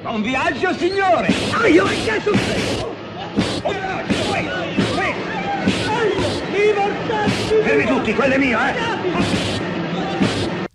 Buon viaggio, signore! Aio, in caso Fermi tutti, quello è mio, eh!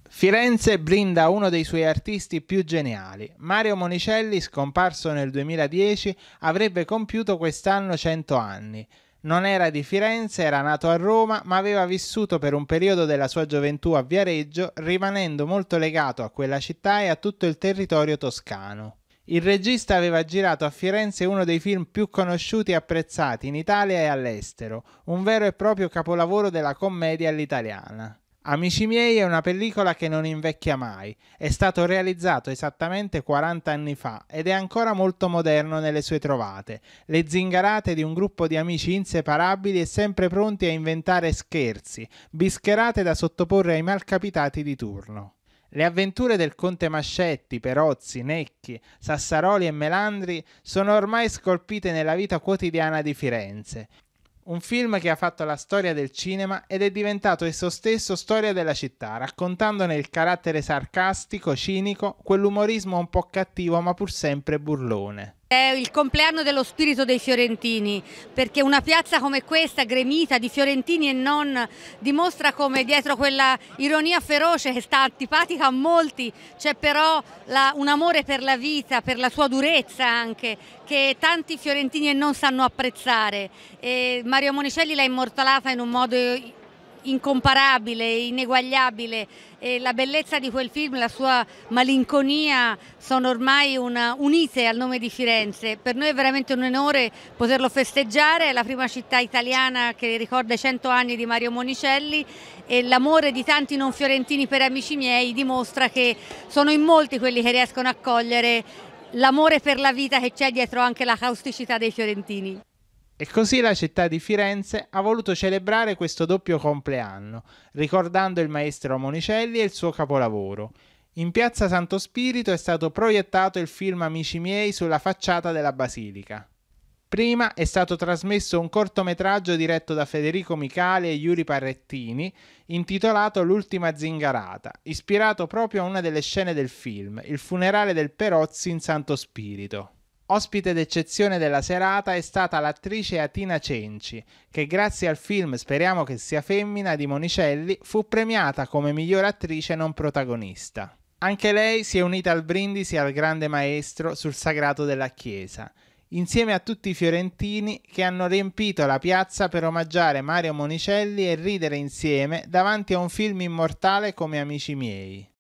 Firenze brinda uno dei suoi artisti più geniali. Mario Monicelli, scomparso nel 2010, avrebbe compiuto quest'anno 100 anni. Non era di Firenze, era nato a Roma, ma aveva vissuto per un periodo della sua gioventù a Viareggio, rimanendo molto legato a quella città e a tutto il territorio toscano. Il regista aveva girato a Firenze uno dei film più conosciuti e apprezzati in Italia e all'estero, un vero e proprio capolavoro della commedia all'italiana. Amici miei è una pellicola che non invecchia mai, è stato realizzato esattamente 40 anni fa ed è ancora molto moderno nelle sue trovate, le zingarate di un gruppo di amici inseparabili e sempre pronti a inventare scherzi, bischerate da sottoporre ai malcapitati di turno. Le avventure del conte Mascetti, Perozzi, Necchi, Sassaroli e Melandri sono ormai scolpite nella vita quotidiana di Firenze un film che ha fatto la storia del cinema ed è diventato esso stesso storia della città, raccontandone il carattere sarcastico, cinico, quell'umorismo un po' cattivo ma pur sempre burlone. È il compleanno dello spirito dei fiorentini, perché una piazza come questa, gremita di fiorentini e non, dimostra come dietro quella ironia feroce che sta antipatica a molti, c'è però la, un amore per la vita, per la sua durezza anche, che tanti fiorentini e non sanno apprezzare. E Mario Monicelli l'ha immortalata in un modo incomparabile, ineguagliabile e la bellezza di quel film, la sua malinconia sono ormai una, unite al nome di Firenze. Per noi è veramente un onore poterlo festeggiare, è la prima città italiana che ricorda i 100 anni di Mario Monicelli e l'amore di tanti non fiorentini per amici miei dimostra che sono in molti quelli che riescono a cogliere l'amore per la vita che c'è dietro anche la causticità dei fiorentini. E così la città di Firenze ha voluto celebrare questo doppio compleanno, ricordando il maestro Monicelli e il suo capolavoro. In piazza Santo Spirito è stato proiettato il film Amici miei sulla facciata della basilica. Prima è stato trasmesso un cortometraggio diretto da Federico Micali e Yuri Parrettini, intitolato L'ultima zingarata, ispirato proprio a una delle scene del film, il funerale del Perozzi in Santo Spirito. Ospite d'eccezione della serata è stata l'attrice Atina Cenci, che grazie al film Speriamo che sia femmina di Monicelli fu premiata come miglior attrice non protagonista. Anche lei si è unita al Brindisi al grande maestro sul sagrato della Chiesa, insieme a tutti i fiorentini che hanno riempito la piazza per omaggiare Mario Monicelli e ridere insieme davanti a un film immortale come Amici miei.